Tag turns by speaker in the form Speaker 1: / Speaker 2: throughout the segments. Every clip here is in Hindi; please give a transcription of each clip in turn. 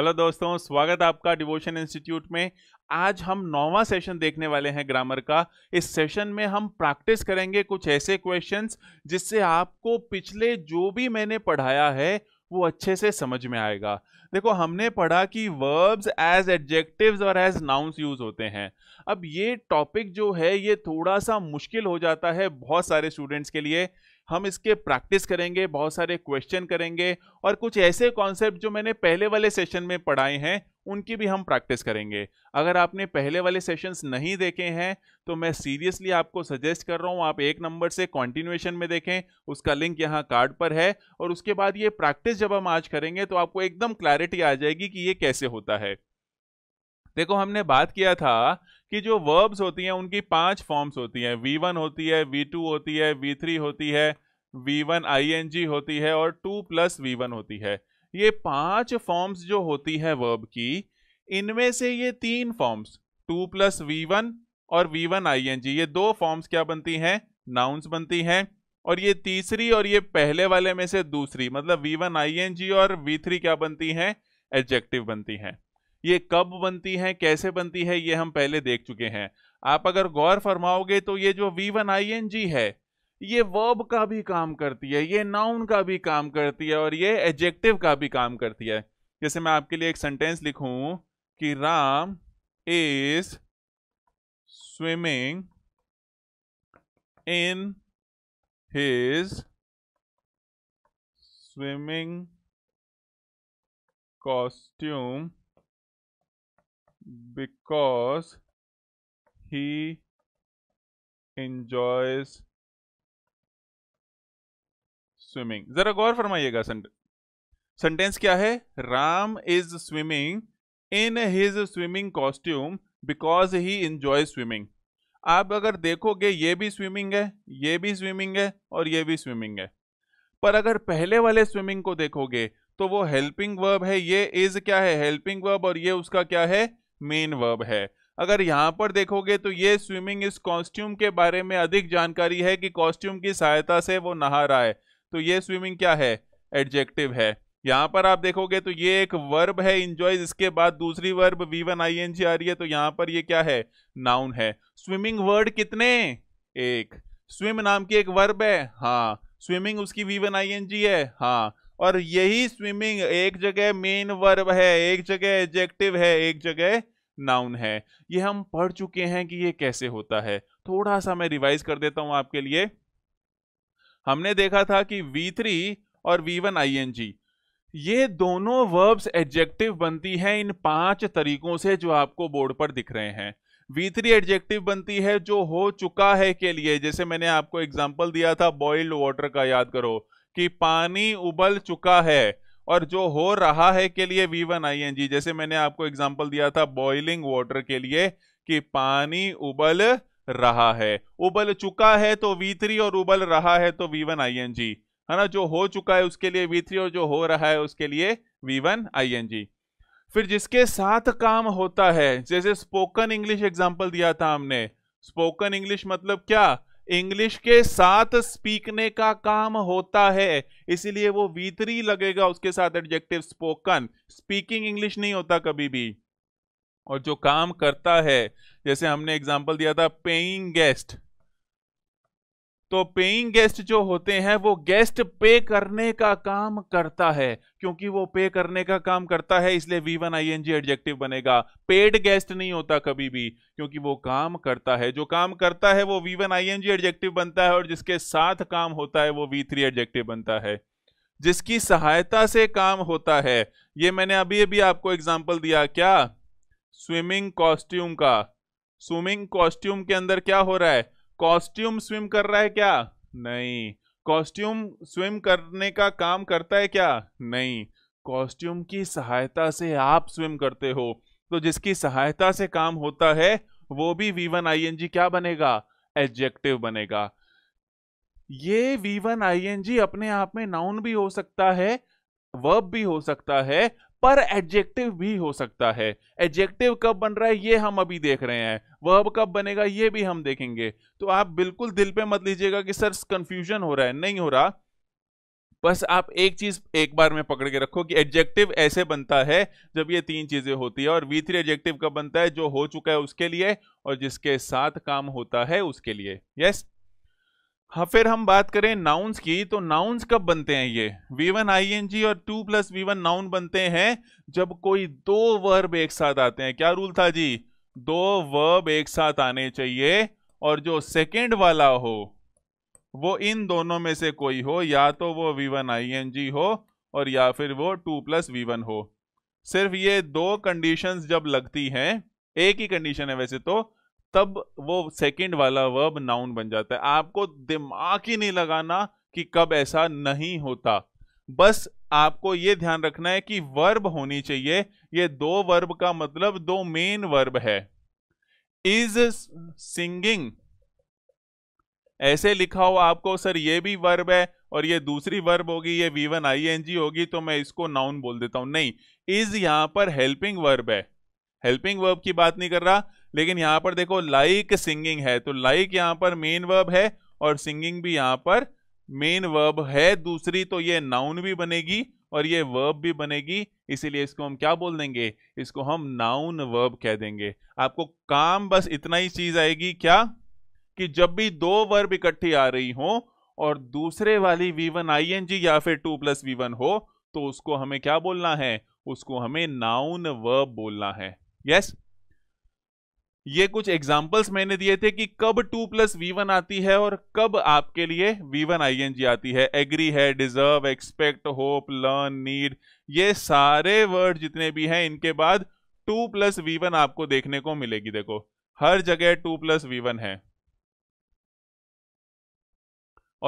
Speaker 1: हेलो दोस्तों स्वागत आपका डिवोशन इंस्टीट्यूट में आज हम नौवा सेशन देखने वाले हैं ग्रामर का इस सेशन में हम प्रैक्टिस करेंगे कुछ ऐसे क्वेश्चंस जिससे आपको पिछले जो भी मैंने पढ़ाया है वो अच्छे से समझ में आएगा देखो हमने पढ़ा कि वर्ब्स एज एडजेक्टिव्स और एज नाउंस यूज़ होते हैं अब ये टॉपिक जो है ये थोड़ा सा मुश्किल हो जाता है बहुत सारे स्टूडेंट्स के लिए हम इसके प्रैक्टिस करेंगे बहुत सारे क्वेश्चन करेंगे और कुछ ऐसे कॉन्सेप्ट जो मैंने पहले वाले सेशन में पढ़ाए हैं उनकी भी हम प्रैक्टिस करेंगे अगर आपने पहले वाले सेशंस नहीं देखे हैं तो मैं सीरियसली आपको सजेस्ट कर रहा हूँ आप एक नंबर से कॉन्टिन्यूएशन में देखें उसका लिंक यहाँ कार्ड पर है और उसके बाद ये प्रैक्टिस जब हम आज करेंगे तो आपको एकदम क्लैरिटी आ जाएगी कि ये कैसे होता है देखो हमने बात किया था कि जो वर्ब्स होती हैं उनकी पांच फॉर्म्स होती हैं वी वन होती है वी टू होती है वी थ्री होती है V one I N G होती है और टू प्लस वी वन होती है ये पांच फॉर्म्स जो होती है वर्ब की इनमें से ये तीन forms to plus V one और V one I N G ये दो फॉर्म्स क्या बनती हैं नाउन्स बनती हैं और ये तीसरी और ये पहले वाले में से दूसरी मतलब V one I N G और वी थ्री क्या बनती हैं एडजेक्टिव बनती हैं ये कब बनती हैं कैसे बनती है ये हम पहले देख चुके हैं आप अगर गौर फरमाओगे तो ये जो V one I N G है ये वर्ब का भी काम करती है ये नाउन का भी काम करती है और ये एडजेक्टिव का भी काम करती है जैसे मैं आपके लिए एक सेंटेंस लिखूं कि Ram
Speaker 2: is swimming in his swimming costume because he enjoys swimming जरा गौर फरमाइएगा
Speaker 1: सेंटेंस क्या है Ram is swimming in his swimming costume because he enjoy swimming आप अगर देखोगे ये भी स्विमिंग है ये भी स्विमिंग है और ये भी स्विमिंग है पर अगर पहले वाले स्विमिंग को देखोगे तो वो हेल्पिंग वर्ब है ये इज क्या है हेल्पिंग वर्ब और ये उसका क्या है मेन वर्ब है अगर यहां पर देखोगे तो ये स्विमिंग इस कॉस्ट्यूम के बारे में अधिक जानकारी है कि कॉस्ट्यूम की सहायता से वो नहा रहा है तो ये स्विमिंग क्या है एडजेक्टिव है यहां पर आप देखोगे तो ये एक वर्ब है इंजॉय इसके बाद दूसरी verb V one I N G आ रही है तो यहां पर ये क्या है नाउन है स्विमिंग वर्ड कितने एक स्विम नाम की एक वर्ब है हाँ स्विमिंग उसकी V one I N G है हाँ और यही स्विमिंग एक जगह मेन वर्ब है एक जगह एडजेक्टिव है एक जगह नाउन है ये हम पढ़ चुके हैं कि ये कैसे होता है थोड़ा सा मैं रिवाइज कर देता हूं आपके लिए हमने देखा था कि V3 और V1 ing ये दोनों वर्ब्स एडजेक्टिव बनती हैं इन पांच तरीकों से जो आपको बोर्ड पर दिख रहे हैं V3 एडजेक्टिव बनती है जो हो चुका है के लिए जैसे मैंने आपको एग्जाम्पल दिया था बॉइल्ड वाटर का याद करो कि पानी उबल चुका है और जो हो रहा है के लिए V one I N G जैसे मैंने आपको एग्जाम्पल दिया था बॉइलिंग वाटर के लिए कि पानी उबल रहा है उबल चुका है तो V3 और उबल रहा है तो वी वन है ना जो हो चुका है उसके लिए V3 और जो हो रहा है उसके लिए एन जी फिर जिसके साथ काम होता है जैसे स्पोकन इंग्लिश एग्जाम्पल दिया था हमने स्पोकन इंग्लिश मतलब क्या इंग्लिश के साथ स्पीकने का काम होता है इसीलिए वो वीतरी लगेगा उसके साथ एडजेक्टिव स्पोकन स्पीकिंग इंग्लिश नहीं होता कभी भी और जो काम करता है जैसे हमने एग्जाम्पल दिया था पेइंग गेस्ट तो पेइंग गेस्ट जो होते हैं वो गेस्ट पे करने का काम करता है क्योंकि वो पे करने का काम करता है इसलिए V one I N G adjective बनेगा पेड गेस्ट नहीं होता कभी भी क्योंकि वो काम करता है जो काम करता है वो V one I N G adjective बनता है और जिसके साथ काम होता है वो वी थ्री एडजेक्टिव बनता है जिसकी सहायता से काम होता है ये मैंने अभी अभी आपको एग्जाम्पल दिया क्या स्विमिंग कॉस्ट्यूम का स्विमिंग कॉस्ट्यूम के अंदर क्या हो रहा है कॉस्ट्यूम स्विम कर रहा है क्या नहीं कॉस्ट्यूम स्विम करने का काम करता है क्या नहीं कॉस्ट्यूम की सहायता से आप स्विम करते हो तो जिसकी सहायता से काम होता है वो भी V one I N G क्या बनेगा एडजेक्टिव बनेगा ये V one I N G अपने आप में नाउन भी हो सकता है वर्ब भी हो सकता है पर एडजेक्टिव भी हो सकता है एडजेक्टिव कब बन रहा है ये हम अभी देख रहे हैं अब कब बनेगा ये भी हम देखेंगे तो आप बिल्कुल दिल पे मत लीजिएगा कि सर कंफ्यूजन हो रहा है नहीं हो रहा बस आप एक चीज एक बार में पकड़ के रखो कि एडजेक्टिव ऐसे बनता है जब ये तीन चीजें होती है और वी थ्री एडजेक्टिव कब बनता है जो हो चुका है उसके लिए और जिसके साथ काम होता है उसके लिए यस हाँ फिर हम बात करें नाउन्स की तो नाउन्स कब बनते हैं ये V one I N G और to plus V one noun बनते हैं जब कोई दो वर्ब एक साथ आते हैं क्या रूल था जी दो वर्ब एक साथ आने चाहिए और जो सेकेंड वाला हो वो इन दोनों में से कोई हो या तो वो V one I N G हो और या फिर वो टू प्लस वी वन हो सिर्फ ये दो कंडीशंस जब लगती हैं एक ही कंडीशन है वैसे तो तब वो सेकंड वाला वर्ब नाउन बन जाता है आपको दिमाग ही नहीं लगाना कि कब ऐसा नहीं होता बस आपको ये ध्यान रखना है कि वर्ब होनी चाहिए ये दो वर्ब का मतलब दो मेन वर्ब है इज सिंगिंग ऐसे लिखा हो आपको सर ये भी वर्ब है और ये दूसरी वर्ब होगी ये V one I N G होगी तो मैं इसको नाउन बोल देता हूं नहीं इज यहां पर हेल्पिंग वर्ब है हेल्पिंग वर्ब की बात नहीं कर रहा लेकिन यहां पर देखो लाइक सिंगिंग है तो लाइक यहां पर मेन वर्ब है और सिंगिंग भी यहां पर मेन वर्ब है दूसरी तो ये नाउन भी बनेगी और ये वर्ब भी बनेगी इसीलिए इसको हम क्या बोल देंगे इसको हम नाउन वर्ब कह देंगे आपको काम बस इतना ही चीज आएगी क्या कि जब भी दो वर्ब इकट्ठी आ रही हो और दूसरे वाली V one I N G या फिर टू प्लस वी वन हो तो उसको हमें क्या बोलना है उसको हमें नाउन वर्ब बोलना है यस yes? ये कुछ एग्जाम्पल्स मैंने दिए थे कि कब टू प्लस वी वन आती है और कब आपके लिए V one I N G आती है एग्री है deserve expect hope learn need ये सारे वर्ड जितने भी हैं इनके बाद टू प्लस वी वन आपको देखने को मिलेगी देखो हर जगह टू प्लस वी वन है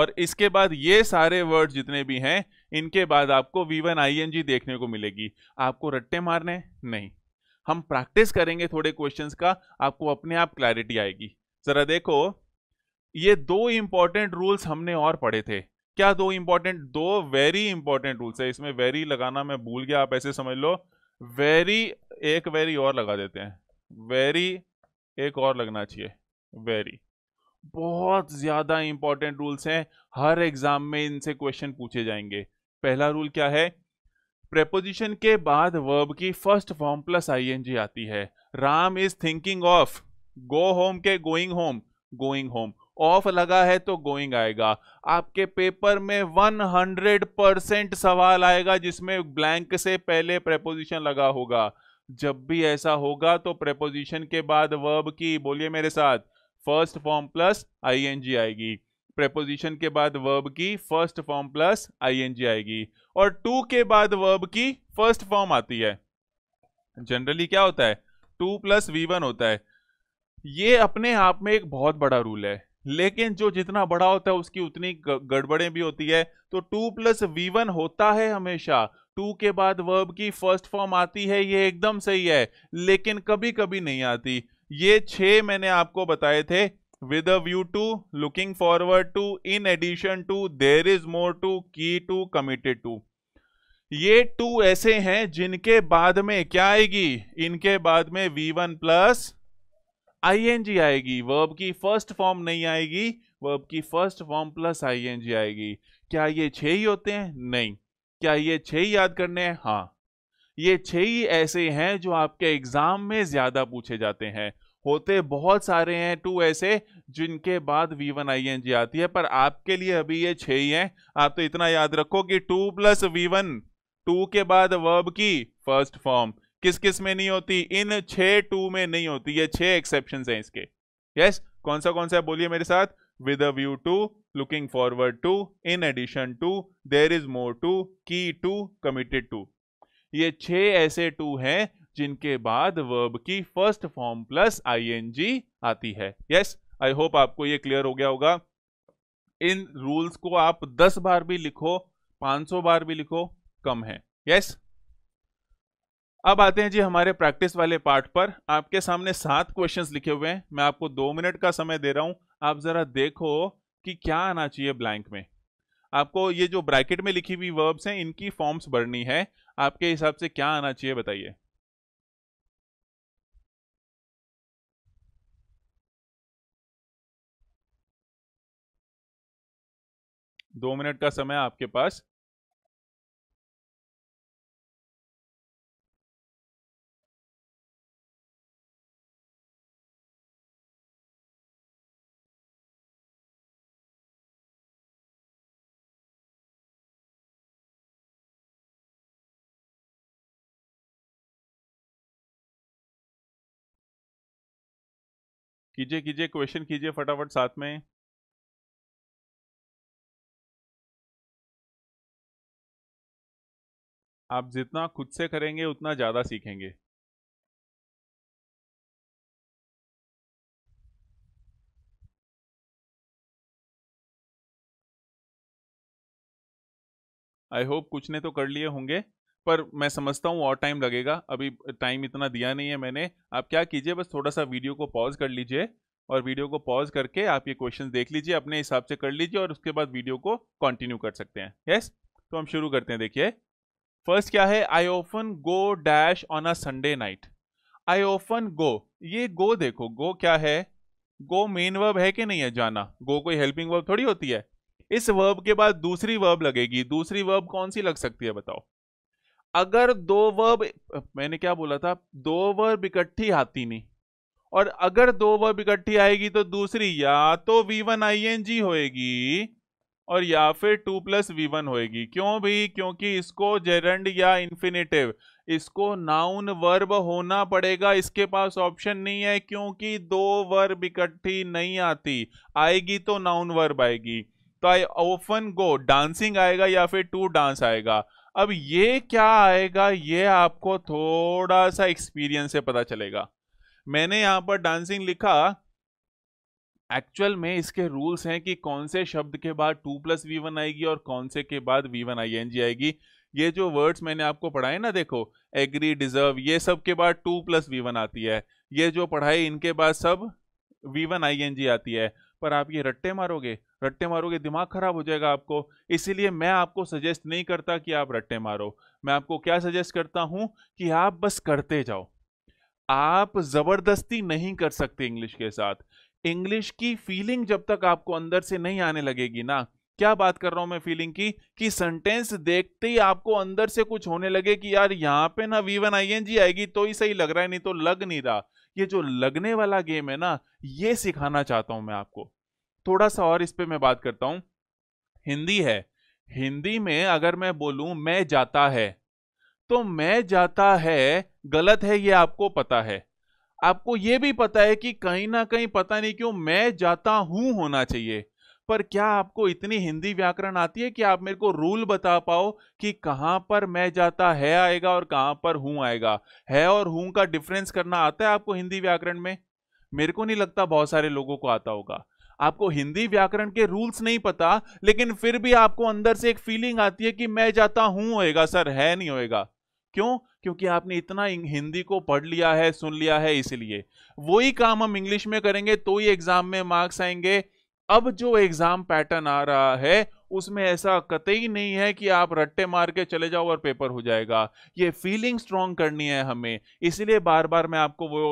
Speaker 1: और इसके बाद ये सारे वर्ड जितने भी हैं इनके बाद आपको V one I N G देखने को मिलेगी आपको रट्टे मारने नहीं हम प्रैक्टिस करेंगे थोड़े क्वेश्चन का आपको अपने आप क्लैरिटी आएगी जरा देखो ये दो इंपॉर्टेंट रूल्स हमने और पढ़े थे क्या दो इंपॉर्टेंट दो वेरी इंपॉर्टेंट रूल्स है इसमें वेरी लगाना मैं भूल गया आप ऐसे समझ लो वेरी एक वेरी और लगा देते हैं वेरी एक और लगना चाहिए वेरी बहुत ज्यादा इंपॉर्टेंट रूल्स हैं हर एग्जाम में इनसे क्वेश्चन पूछे जाएंगे पहला रूल क्या है प्रेपोजिशन के बाद वर्ब की फर्स्ट फॉर्म प्लस आईएनजी आती है Ram is thinking of go home के going home going home of लगा है तो गोइंग आएगा आपके पेपर में 100 परसेंट सवाल आएगा जिसमें ब्लैंक से पहले प्रेपोजिशन लगा होगा जब भी ऐसा होगा तो प्रेपोजिशन के बाद वर्ब की बोलिए मेरे साथ फर्स्ट फॉर्म प्लस आईएनजी आएगी प्रपोजिशन के बाद वर्ब की फर्स्ट फॉर्म प्लस आईएनजी आएगी और टू के बाद वर्ब की फर्स्ट फॉर्म आती है जनरली क्या होता है टू प्लस वी वन होता है ये अपने आप में एक बहुत बड़ा रूल है लेकिन जो जितना बड़ा होता है उसकी उतनी गड़बड़ें भी होती है तो टू प्लस वी वन होता है हमेशा टू के बाद वर्ब की फर्स्ट फॉर्म आती है ये एकदम सही है लेकिन कभी कभी नहीं आती ये छह मैंने आपको बताए थे with a view to looking forward to in addition to there is more to key to committed to ये टू ऐसे हैं जिनके बाद में क्या आएगी इनके बाद में वी वन प्लस आईएनजी आएगी वर्ब की फर्स्ट फॉर्म नहीं आएगी वर्ब की फर्स्ट फॉर्म प्लस आईएनजी आएगी क्या ये छह ही होते हैं नहीं क्या ये छह ही याद करने हैं हाँ ये छह ही ऐसे हैं जो आपके एग्जाम में ज्यादा पूछे जाते हैं होते बहुत सारे हैं टू ऐसे जिनके बाद वी वन आई आती है पर आपके लिए अभी ये छः ही हैं आप तो इतना याद रखो कि to plus V one to के बाद वर्ब की फर्स्ट फॉर्म किस किस में नहीं होती इन छः टू में नहीं होती ये छः एक्सेप्शन हैं इसके यस yes? कौन सा कौन सा बोलिए मेरे साथ with a view to looking forward to in addition to there is more to key to committed to ये छः ऐसे टू हैं जिनके बाद वर्ब की फर्स्ट फॉर्म प्लस आईएनजी आती है यस yes? आई होप आपको ये क्लियर हो गया होगा इन रूल्स को आप 10 बार भी लिखो 500 बार भी लिखो कम है यस yes? अब आते हैं जी हमारे प्रैक्टिस वाले पार्ट पर आपके सामने सात क्वेश्चंस लिखे हुए हैं मैं आपको दो मिनट का समय दे रहा हूं आप जरा देखो कि क्या आना चाहिए ब्लैंक में आपको ये जो ब्रैकेट में लिखी हुई वर्ब्स हैं इनकी फॉर्म्स भरनी है
Speaker 2: आपके हिसाब से क्या आना चाहिए बताइए दो मिनट का समय आपके पास कीजिए कीजिए क्वेश्चन कीजिए फटाफट साथ में आप जितना खुद से करेंगे उतना ज़्यादा सीखेंगे आई होप कुछ ने तो कर लिए होंगे
Speaker 1: पर मैं समझता हूँ और टाइम लगेगा अभी टाइम इतना दिया नहीं है मैंने आप क्या कीजिए बस थोड़ा सा वीडियो को पॉज कर लीजिए और वीडियो को पॉज करके आप ये क्वेश्चन देख लीजिए अपने हिसाब से कर लीजिए और उसके बाद वीडियो को कंटिन्यू कर सकते हैं यस तो हम शुरू करते हैं देखिए फर्स्ट क्या है I often go dash on a Sunday night I often go ये गो देखो गो क्या है गो मेन वर्ब है कि नहीं है जाना गो कोई हेल्पिंग वर्ब थोड़ी होती है इस वर्ब के बाद दूसरी वर्ब लगेगी दूसरी वर्ब कौन सी लग सकती है बताओ अगर दो वर्ब मैंने क्या बोला था दो वर्ब इकट्ठी आती नहीं और अगर दो वर्ब इकट्ठी आएगी तो दूसरी या तो V one I N G होएगी और या फिर टू प्लस वी वन होएगी क्यों भी क्योंकि इसको जेरंड या इन्फिनेटिव इसको नाउन वर्ब होना पड़ेगा इसके पास ऑप्शन नहीं है क्योंकि दो वर्ब इकट्ठी नहीं आती आएगी तो नाउन वर्ब आएगी तो आई ओफन गो डांसिंग आएगा या फिर टू डांस आएगा अब ये क्या आएगा ये आपको थोड़ा सा एक्सपीरियंस से पता चलेगा मैंने यहाँ पर डांसिंग लिखा एक्चुअल में इसके रूल्स हैं कि कौन से शब्द के बाद टू प्लस वी वन आएगी और कौन से के बाद V one I N G आएगी ये जो वर्ड्स मैंने आपको पढ़ाए ना देखो एग्री डिजर्व ये सब के बाद टू प्लस वी वन आती है ये जो पढ़ाई इनके बाद सब V one I N G आती है पर आप ये रट्टे मारोगे रट्टे मारोगे दिमाग खराब हो जाएगा आपको इसीलिए मैं आपको सजेस्ट नहीं करता कि आप रट्टे मारो मैं आपको क्या सजेस्ट करता हूँ कि आप बस करते जाओ आप ज़बरदस्ती नहीं कर सकते इंग्लिश के साथ इंग्लिश की फीलिंग जब तक आपको अंदर से नहीं आने लगेगी ना क्या बात कर रहा हूं मैं फीलिंग की कि सेंटेंस देखते ही आपको अंदर से कुछ होने लगे कि यार यहां पे ना V one I N G आएगी तो ही सही लग रहा है नहीं तो लग नहीं रहा ये जो लगने वाला गेम है ना ये सिखाना चाहता हूं मैं आपको थोड़ा सा और इस पर मैं बात करता हूं हिंदी है हिंदी में अगर मैं बोलू मैं जाता है तो मैं जाता है गलत है ये आपको पता है आपको यह भी पता है कि कहीं ना कहीं पता नहीं क्यों मैं जाता हूं होना चाहिए पर क्या आपको इतनी हिंदी व्याकरण आती है कि आप मेरे को रूल बता पाओ कि कहां पर मैं जाता है आएगा और कहां पर हूं आएगा है और हूं का डिफरेंस करना आता है आपको हिंदी व्याकरण में मेरे को नहीं लगता बहुत सारे लोगों को आता होगा आपको हिंदी व्याकरण के रूल्स नहीं पता लेकिन फिर भी आपको अंदर से एक फीलिंग आती है कि मैं जाता हूं होएगा सर है नहीं होएगा क्यों क्योंकि आपने इतना हिंदी को पढ़ लिया है सुन लिया है इसलिए वही काम हम इंग्लिश में करेंगे तो ही एग्जाम में मार्क्स आएंगे अब जो एग्जाम पैटर्न आ रहा है उसमें ऐसा कतई नहीं है कि आप रट्टे मार के चले जाओ और पेपर हो जाएगा ये फीलिंग स्ट्रांग करनी है हमें इसलिए बार बार मैं आपको वो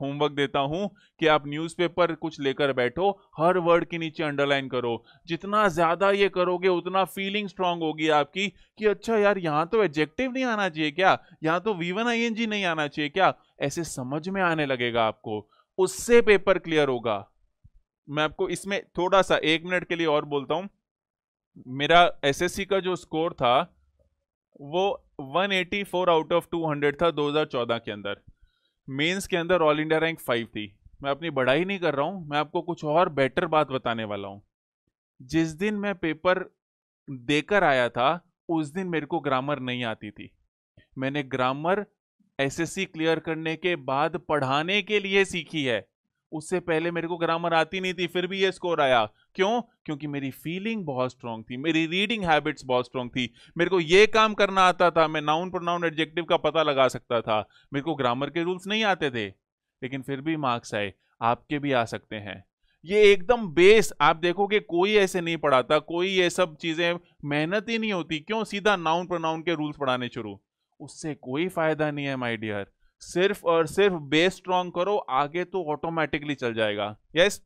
Speaker 1: होमवर्क देता हूँ कि आप न्यूज़पेपर कुछ लेकर बैठो हर वर्ड के नीचे अंडरलाइन करो जितना ज़्यादा ये करोगे उतना फीलिंग स्ट्रांग होगी आपकी कि अच्छा यार यहाँ तो एडजेक्टिव नहीं आना चाहिए क्या यहाँ तो वी वन नहीं आना चाहिए क्या ऐसे समझ में आने लगेगा आपको उससे पेपर क्लियर होगा मैं आपको इसमें थोड़ा सा एक मिनट के लिए और बोलता हूं मेरा एसएससी का जो स्कोर था वो 184 आउट ऑफ हंड्रेड था 2014 के अंदर मेंस के अंदर ऑल इंडिया रैंक फाइव थी मैं अपनी बढ़ाई नहीं कर रहा हूँ मैं आपको कुछ और बेटर बात बताने वाला हूँ जिस दिन मैं पेपर देकर आया था उस दिन मेरे को ग्रामर नहीं आती थी मैंने ग्रामर एसएससी क्लियर करने के बाद पढ़ाने के लिए सीखी है उससे पहले मेरे को ग्रामर आती नहीं थी फिर भी ये स्कोर आया क्यों क्योंकि मेरी फीलिंग बहुत स्ट्रांग थी मेरी रीडिंग हैबिट्स बहुत स्ट्रांग थी मेरे को ये काम करना आता था मैं नाउन प्रोनाउन एडजेक्टिव का पता लगा सकता था मेरे को ग्रामर के रूल्स नहीं आते थे लेकिन फिर भी मार्क्स आए आपके भी आ सकते हैं ये एकदम बेस आप देखोगे कोई ऐसे नहीं पढ़ाता कोई ये सब चीज़ें मेहनत ही नहीं होती क्यों सीधा नाउन प्रोनाउन के रूल्स पढ़ाने शुरू उससे कोई फायदा नहीं है माई डियर सिर्फ और सिर्फ बेस स्ट्रॉन्ग करो आगे तो ऑटोमेटिकली चल जाएगा यस yes?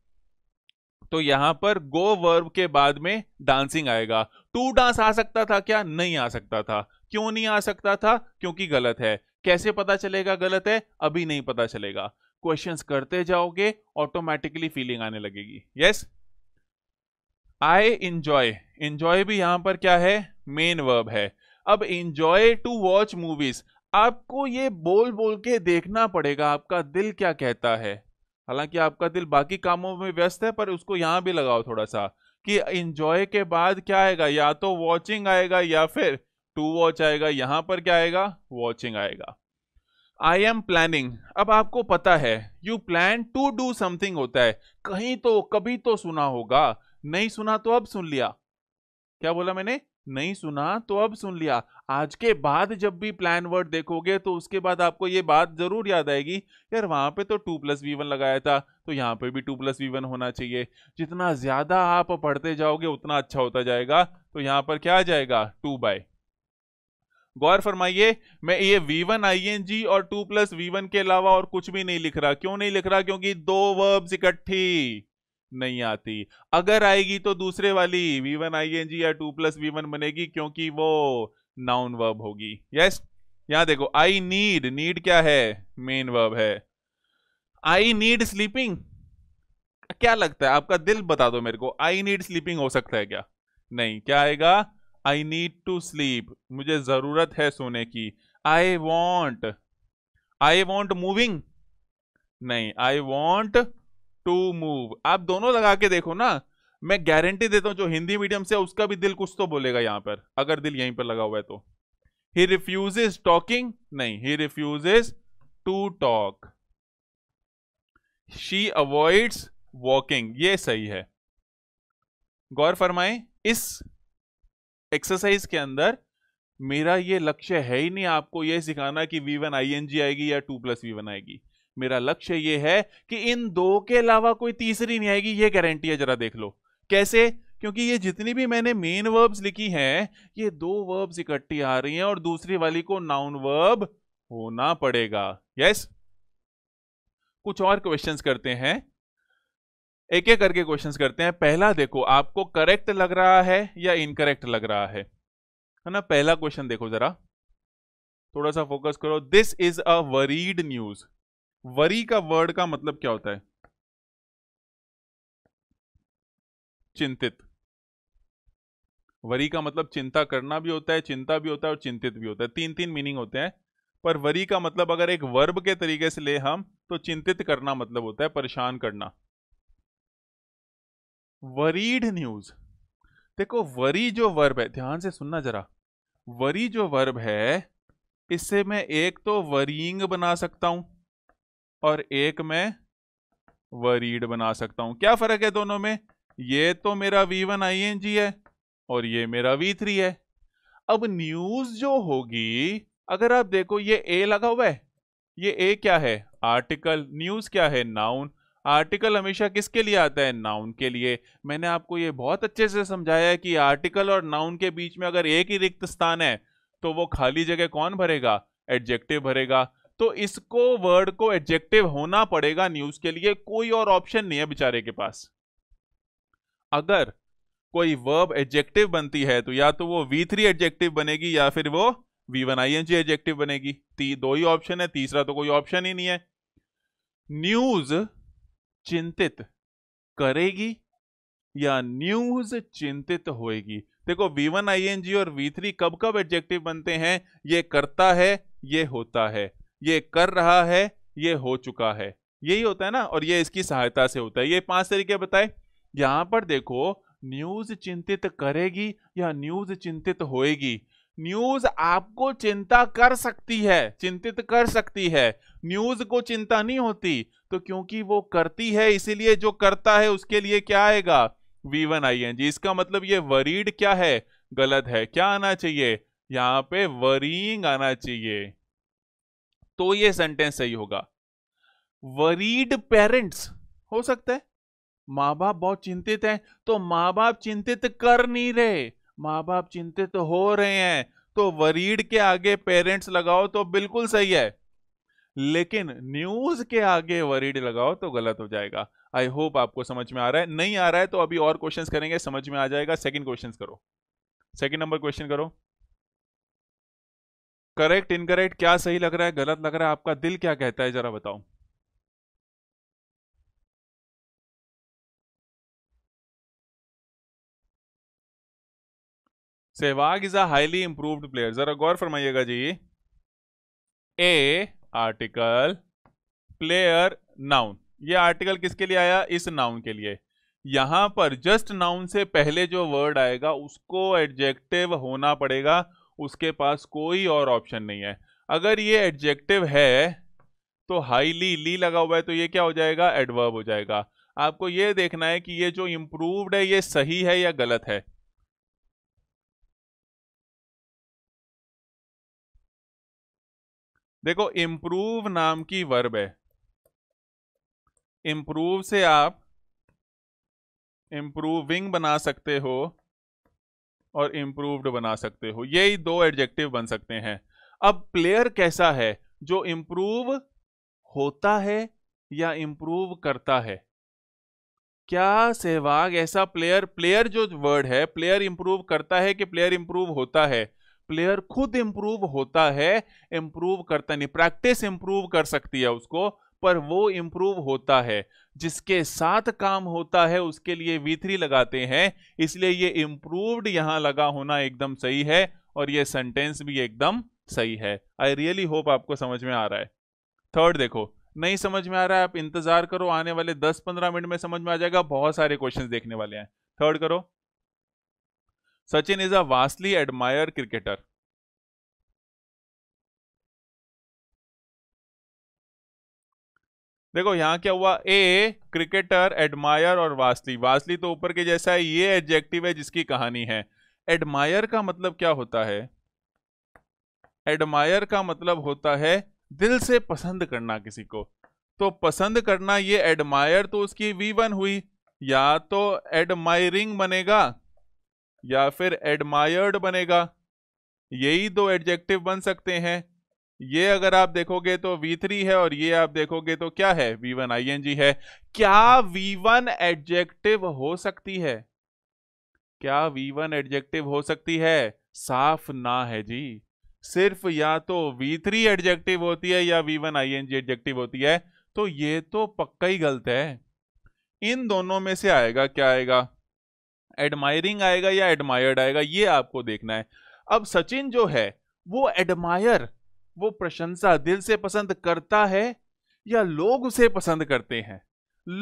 Speaker 1: तो यहां पर गो वर्ब के बाद में डांसिंग आएगा टू डांस आ सकता था क्या नहीं आ सकता था क्यों नहीं आ सकता था क्योंकि गलत है कैसे पता चलेगा गलत है अभी नहीं पता चलेगा क्वेश्चंस करते जाओगे ऑटोमेटिकली फीलिंग आने लगेगी यस आई इंजॉय इंजॉय भी यहां पर क्या है मेन वर्ब है अब इंजॉय टू वॉच मूवीज आपको ये बोल बोल के देखना पड़ेगा आपका दिल क्या कहता है हालांकि आपका दिल बाकी कामों में व्यस्त है पर उसको यहाँ भी लगाओ थोड़ा सा कि इंजॉय के बाद क्या आएगा या तो वॉचिंग आएगा या फिर टू वॉच आएगा यहां पर क्या आएगा वॉचिंग आएगा आई एम प्लानिंग अब आपको पता है you plan to do something होता है कहीं तो कभी तो सुना होगा नहीं सुना तो अब सुन लिया क्या बोला मैंने नहीं सुना तो अब सुन लिया आज के बाद जब भी प्लान वर्ड देखोगे तो उसके बाद आपको ये बात जरूर याद आएगी यार वहां पे तो टू प्लस वी वन लगाया था तो यहाँ पे भी टू प्लस वी वन होना चाहिए जितना ज़्यादा आप पढ़ते जाओगे उतना अच्छा होता जाएगा तो यहाँ पर क्या आ जाएगा टू बाय गौर फरमाइए मैं ये एन जी और टू प्लस वन के अलावा और कुछ भी नहीं लिख रहा क्यों नहीं लिख रहा क्योंकि दो वर्ब्स इकट्ठी नहीं आती अगर आएगी तो दूसरे वाली V one I N G या टू प्लस वी वन बनेगी क्योंकि वो नाउन वर्ब होगी यस यहां देखो आई नीड नीड क्या है मेन वर्ब है आई नीड स्लीपिंग क्या लगता है आपका दिल बता दो मेरे को आई नीड स्लीपिंग हो सकता है क्या नहीं क्या आएगा आई नीड टू स्लीप मुझे जरूरत है सोने की I want I want moving नहीं आई वॉन्ट टू मूव आप दोनों लगा के देखो ना मैं गारंटी देता हूं जो हिंदी मीडियम से उसका भी दिल कुछ तो बोलेगा यहां पर अगर दिल यहीं पर लगा हुआ है तो ही इज टॉकिंग नहीं he is to talk she avoids walking ये सही है गौर फरमाए इस एक्सरसाइज के अंदर मेरा ये लक्ष्य है ही नहीं आपको ये सिखाना कि V one I N G आएगी या टू प्लस वी वन आएगी मेरा लक्ष्य ये है कि इन दो के अलावा कोई तीसरी नहीं आएगी ये गारंटी है जरा देख लो कैसे क्योंकि ये जितनी भी मैंने मेन वर्ब्स लिखी हैं ये दो वर्ब्स इकट्ठी आ रही हैं और दूसरी वाली को नाउन वर्ब होना पड़ेगा यस yes? कुछ और क्वेश्चंस करते हैं एक एक करके क्वेश्चंस करते हैं पहला देखो आपको करेक्ट लग रहा है या इनकरेक्ट लग रहा है है ना पहला क्वेश्चन देखो जरा थोड़ा सा फोकस करो this is a worried news worry का वर्ड का मतलब क्या होता है चिंतित वरी का मतलब चिंता करना भी होता है चिंता भी होता है और चिंतित भी होता है तीन तीन मीनिंग होते हैं पर वरी का मतलब अगर एक वर्ब के तरीके से ले हम तो चिंतित करना मतलब होता है परेशान करना वरीड न्यूज देखो वरी जो वर्ब है ध्यान से सुनना जरा वरी जो वर्ब है इससे मैं एक तो वरींग बना सकता हूं और एक मैं वरीड बना सकता हूं क्या फर्क है दोनों में ये तो मेरा V one I N G है और ये मेरा वी थ्री है अब न्यूज जो होगी अगर आप देखो ये ए लगा हुआ है ये ए क्या है आर्टिकल न्यूज क्या है नाउन आर्टिकल हमेशा किसके लिए आता है नाउन के लिए मैंने आपको ये बहुत अच्छे से समझाया है कि आर्टिकल और नाउन के बीच में अगर एक ही रिक्त स्थान है तो वो खाली जगह कौन भरेगा एडजेक्टिव भरेगा तो इसको वर्ड को एडजेक्टिव होना पड़ेगा न्यूज के लिए कोई और ऑप्शन नहीं है बेचारे के पास अगर कोई वर्ब एडजेक्टिव बनती है तो या तो वो वी थ्री एडजेक्टिव बनेगी या फिर वो V one I N G adjective बनेगी ती, दो ही ऑप्शन है तीसरा तो कोई ऑप्शन ही नहीं है न्यूज चिंतित करेगी या न्यूज चिंतित होएगी देखो वी वन आई एनजी और वी थ्री कब कब एडजेक्टिव बनते हैं ये करता है ये होता है ये कर रहा है ये हो चुका है यही होता है ना और ये इसकी सहायता से होता है ये पांच तरीके बताए यहां पर देखो न्यूज चिंतित करेगी या न्यूज चिंतित होएगी न्यूज आपको चिंता कर सकती है चिंतित कर सकती है न्यूज को चिंता नहीं होती तो क्योंकि वो करती है इसीलिए जो करता है उसके लिए क्या आएगा V one I N G इसका मतलब ये वरीड क्या है गलत है क्या आना चाहिए यहाँ पे वरिंग आना चाहिए तो ये सेंटेंस सही होगा वरीड पेरेंट्स हो सकता है माँ बाप बहुत चिंतित हैं तो माँ बाप चिंतित कर नहीं रहे माँ बाप चिंतित हो रहे हैं तो वरीड के आगे पेरेंट्स लगाओ तो बिल्कुल सही है लेकिन न्यूज के आगे वरीड लगाओ तो गलत हो जाएगा आई होप आपको समझ में आ रहा है नहीं आ रहा है तो अभी और क्वेश्चंस करेंगे समझ में आ जाएगा सेकंड क्वेश्चंस करो सेकंड नंबर क्वेश्चन करो
Speaker 2: करेक्ट इनकरेक्ट क्या सही लग रहा है गलत लग रहा है आपका दिल क्या कहता है जरा बताओ Sehwag is a highly improved player जरा गौर फरमाइएगा जी
Speaker 1: ए आर्टिकल प्लेयर नाउन ये आर्टिकल किसके लिए आया इस नाउन के लिए यहां पर जस्ट नाउन से पहले जो वर्ड आएगा उसको एडजेक्टिव होना पड़ेगा उसके पास कोई और ऑप्शन नहीं है अगर ये एडजेक्टिव है तो हाईली ली लगा हुआ है तो ये क्या हो जाएगा एडवर्ब हो जाएगा आपको ये देखना है कि ये जो इम्प्रूवड है ये सही है या गलत
Speaker 2: है देखो इम्प्रूव नाम की वर्ब है
Speaker 1: इम्प्रूव से आप इम्प्रूविंग बना सकते हो और इम्प्रूव्ड बना सकते हो यही दो एडजेक्टिव बन सकते हैं अब प्लेयर कैसा है जो इम्प्रूव होता है या इम्प्रूव करता है क्या सहवाग ऐसा प्लेयर प्लेयर जो वर्ड है प्लेयर इम्प्रूव करता है कि प्लेयर इम्प्रूव होता है प्लेयर खुद इम्प्रूव होता है इम्प्रूव करता नहीं प्रैक्टिस इम्प्रूव कर सकती है उसको पर वो इंप्रूव होता है जिसके साथ काम होता है उसके लिए V3 लगाते हैं इसलिए ये इम्प्रूवड यहां लगा होना एकदम सही है और ये सेंटेंस भी एकदम सही है आई रियली होप आपको समझ में आ रहा है थर्ड देखो नहीं समझ में आ रहा है आप इंतजार करो आने वाले 10-15 मिनट में समझ में आ जाएगा बहुत सारे क्वेश्चन देखने वाले हैं थर्ड करो
Speaker 2: Sachin is a vastly admire cricketer देखो यहाँ क्या
Speaker 1: हुआ ए क्रिकेटर एडमायर और वासली वासली तो ऊपर के जैसा है ये एडजेक्टिव है जिसकी कहानी है एडमायर का मतलब क्या होता है एडमायर का मतलब होता है दिल से पसंद करना किसी को तो पसंद करना ये एडमायर तो उसकी वी वन हुई या तो एडमायरिंग बनेगा या फिर एडमायर्ड बनेगा यही दो एडजेक्टिव बन सकते हैं ये अगर आप देखोगे तो V3 है और ये आप देखोगे तो क्या है V1 ing है क्या V1 एडजेक्टिव हो सकती है क्या V1 एडजेक्टिव हो सकती है साफ ना है जी सिर्फ या तो V3 एडजेक्टिव होती है या V1 ing एडजेक्टिव होती है तो ये तो पक्का ही गलत है इन दोनों में से आएगा क्या आएगा एडमायरिंग आएगा या एडमायर्ड आएगा ये आपको देखना है अब सचिन जो है वो एडमायर वो प्रशंसा दिल से पसंद करता है या लोग उसे पसंद करते हैं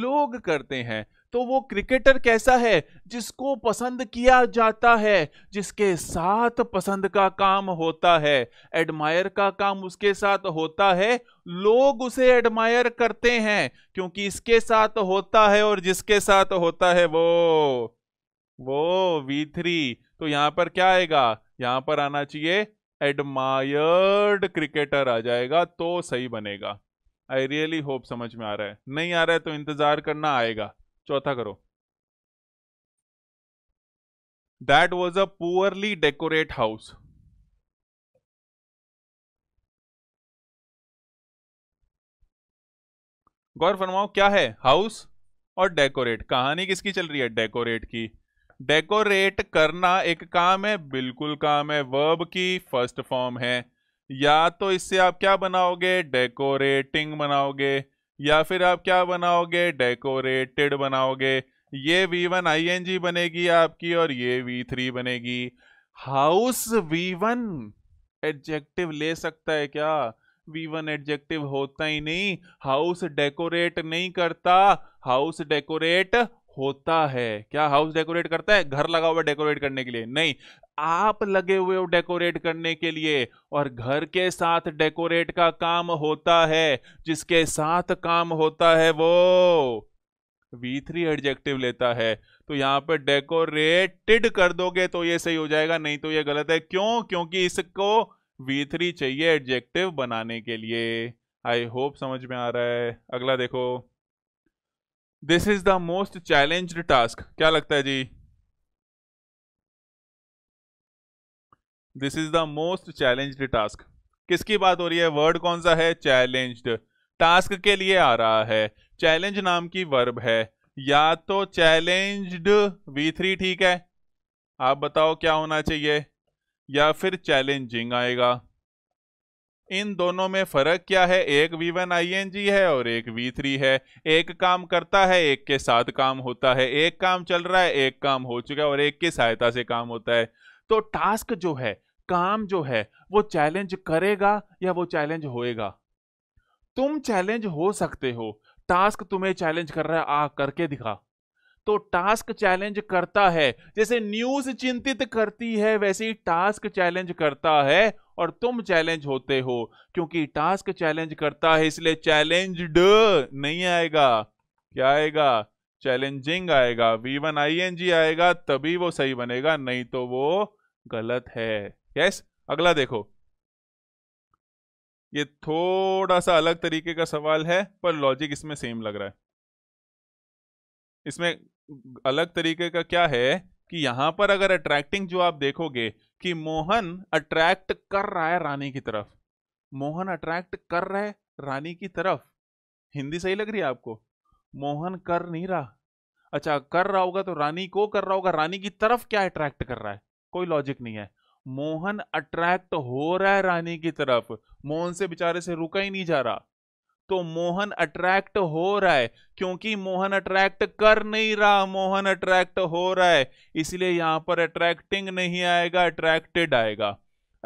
Speaker 1: लोग करते हैं तो वो क्रिकेटर कैसा है जिसको पसंद किया जाता है जिसके साथ पसंद का काम होता है एडमायर का काम उसके साथ होता है लोग उसे एडमायर करते हैं क्योंकि इसके साथ होता है और जिसके साथ होता है वो वो वी थ्री तो यहां पर क्या आएगा यहां पर आना चाहिए एडमायर्ड क्रिकेटर आ जाएगा तो सही बनेगा आई रियली होप समझ में आ रहा है नहीं आ रहा है तो इंतजार करना आएगा चौथा करो
Speaker 2: that was a poorly decorate house गौर फरमाओ क्या
Speaker 1: है हाउस और डेकोरेट कहानी किसकी चल रही है डेकोरेट की डेकोरेट करना एक काम है बिल्कुल काम है वर्ब की फर्स्ट फॉर्म है या तो इससे आप क्या बनाओगे डेकोरेटिंग बनाओगे या फिर आप क्या बनाओगे डेकोरेटेड बनाओगे ये वी वन आई बनेगी आपकी और ये वी थ्री बनेगी हाउस वी वन एडजेक्टिव ले सकता है क्या वी वन एडजेक्टिव होता ही नहीं हाउस डेकोरेट नहीं करता हाउस डेकोरेट होता है क्या हाउस डेकोरेट करता है घर लगा हुआ डेकोरेट करने के लिए नहीं आप लगे हुए हो डेकोरेट करने के लिए और घर के साथ डेकोरेट का काम होता है जिसके साथ काम होता है वो वी थ्री एडजेक्टिव लेता है तो यहां पर डेकोरेटेड कर दोगे तो ये सही हो जाएगा नहीं तो ये गलत है क्यों क्योंकि इसको वी थ्री चाहिए एडजेक्टिव बनाने के लिए आई होप समझ में आ रहा है अगला देखो this is the most challenge task क्या लगता है जी this is the most challenge task किसकी बात हो रही है वर्ड कौन सा है चैलेंज्ड टास्क के लिए आ रहा है चैलेंज नाम की वर्ब है या तो चैलेंज्ड वी थ्री ठीक है आप बताओ क्या होना चाहिए या फिर चैलेंजिंग आएगा इन दोनों में फर्क क्या है एक V one I N G है और एक वी थ्री है एक काम करता है एक के साथ काम होता है एक काम चल रहा है एक काम हो चुका है और एक की सहायता से काम होता है तो टास्क जो है काम जो है वो चैलेंज करेगा या वो चैलेंज होएगा तुम चैलेंज हो सकते हो टास्क तुम्हें चैलेंज कर रहा है आ करके दिखा तो टास्क चैलेंज करता है जैसे न्यूज चिंतित करती है वैसे ही टास्क चैलेंज करता है और तुम चैलेंज होते हो क्योंकि टास्क चैलेंज करता है इसलिए चैलेंज्ड नहीं आएगा क्या आएगा चैलेंजिंग आएगा V one I N G आएगा तभी वो सही बनेगा नहीं तो वो गलत है यस अगला देखो ये थोड़ा सा अलग तरीके का सवाल है पर लॉजिक इसमें सेम लग रहा है इसमें अलग तरीके का क्या है कि यहां पर अगर अट्रैक्टिंग जो आप देखोगे कि मोहन अट्रैक्ट कर रहा है रानी की तरफ मोहन अट्रैक्ट कर रहा है रानी की तरफ हिंदी सही लग रही है आपको मोहन कर नहीं रहा अच्छा कर रहा होगा तो रानी को कर रहा होगा रानी की तरफ क्या अट्रैक्ट कर रहा है कोई लॉजिक नहीं है मोहन अट्रैक्ट हो रहा है रानी की तरफ मोहन से बेचारे से रुका ही नहीं जा रहा तो मोहन अट्रैक्ट हो रहा है क्योंकि मोहन अट्रैक्ट कर नहीं रहा मोहन अट्रैक्ट हो रहा है इसलिए यहां पर अट्रैक्टिंग नहीं आएगा अट्रैक्टेड आएगा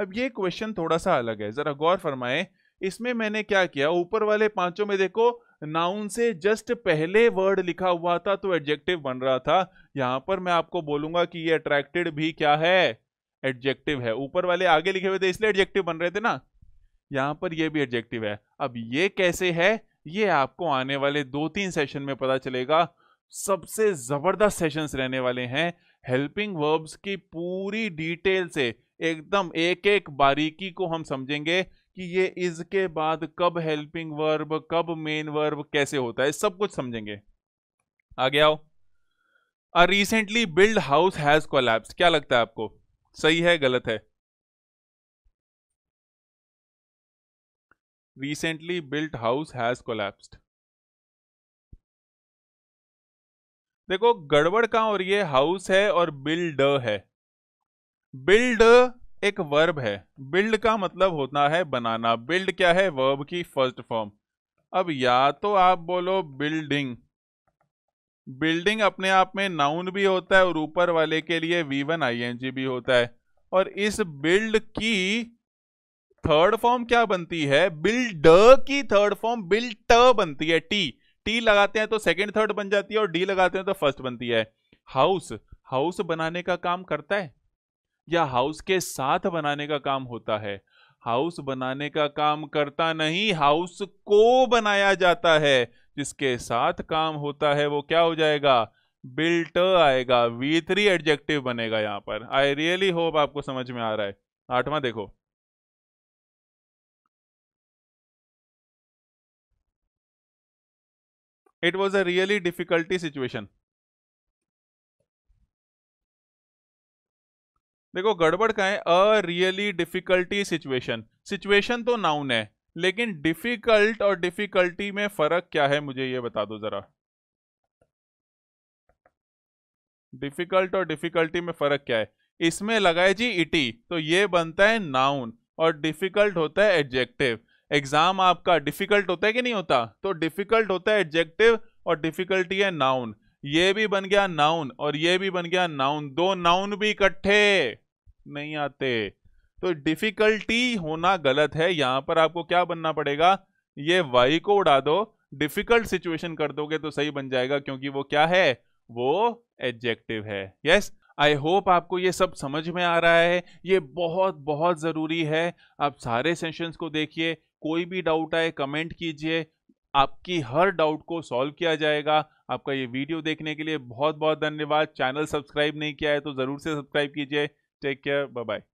Speaker 1: अब ये क्वेश्चन थोड़ा सा अलग है जरा गौर फरमाए इसमें मैंने क्या किया ऊपर वाले पांचों में देखो नाउन से जस्ट पहले वर्ड लिखा हुआ था तो एडजेक्टिव बन रहा था यहां पर मैं आपको बोलूंगा कि ये अट्रैक्टेड भी क्या है एडजेक्टिव है ऊपर वाले आगे लिखे हुए थे इसलिए एडजेक्टिव बन रहे थे ना यहां पर ये भी एडजेक्टिव है अब ये कैसे है ये आपको आने वाले दो तीन सेशन में पता चलेगा सबसे ज़बरदस्त सेशंस रहने वाले हैं हेल्पिंग वर्ब्स की पूरी डिटेल से एकदम एक एक बारीकी को हम समझेंगे कि ये इज के बाद कब हेल्पिंग वर्ब कब मेन वर्ब कैसे होता है सब कुछ समझेंगे आगे आओ a recently build house has collapse
Speaker 2: क्या लगता है आपको सही है गलत है recently built house has collapsed.
Speaker 1: देखो गड़बड़ कहां हो रही है हाउस है और बिल्ड है बिल्ड एक वर्ब है बिल्ड का मतलब होता है बनाना बिल्ड क्या है वर्ब की फर्स्ट फॉर्म अब या तो आप बोलो बिल्डिंग बिल्डिंग अपने आप में नाउन भी होता है और ऊपर वाले के लिए V one I N G भी होता है और इस बिल्ड की थर्ड फॉर्म क्या बनती है ड की थर्ड फॉर्म ट बनती है टी टी लगाते हैं तो सेकंड थर्ड बन जाती है और डी लगाते हैं तो फर्स्ट बनती है हाउस हाउस बनाने का काम करता है या हाउस के साथ बनाने का काम होता है हाउस बनाने का काम करता नहीं हाउस को बनाया जाता है जिसके साथ काम होता है वो क्या हो जाएगा बिल्ट आएगा वी थ्री एडजेक्टिव बनेगा
Speaker 2: यहां पर आई रियली होप आपको समझ में आ रहा है आठवां देखो it was a really difficulty situation
Speaker 1: देखो गड़बड़ का है a really difficulty situation situation तो नाउन है लेकिन डिफिकल्ट और डिफिकल्टी में फर्क क्या है मुझे ये बता दो जरा डिफिकल्ट और डिफिकल्टी में फर्क क्या है इसमें लगाए जी इटी तो ये बनता है नाउन और डिफिकल्ट होता है एडजेक्टिव एग्जाम आपका डिफिकल्ट होता है कि नहीं होता तो डिफिकल्ट होता है एडजेक्टिव और डिफिकल्टी है नाउन ये भी बन गया नाउन और ये भी बन गया नाउन दो नाउन भी इकट्ठे नहीं आते तो डिफिकल्टी होना गलत है यहां पर आपको क्या बनना पड़ेगा ये वाई को उड़ा दो डिफिकल्ट सिचुएशन कर दोगे तो सही बन जाएगा क्योंकि वो क्या है वो एडजेक्टिव है यस आई होप आपको ये सब समझ में आ रहा है ये बहुत बहुत ज़रूरी है आप सारे सेशंस को देखिए कोई भी डाउट आए कमेंट कीजिए आपकी हर डाउट को सॉल्व किया जाएगा आपका ये वीडियो देखने के लिए बहुत बहुत धन्यवाद चैनल सब्सक्राइब नहीं किया है तो ज़रूर से सब्सक्राइब कीजिए टेक केयर बाय बाय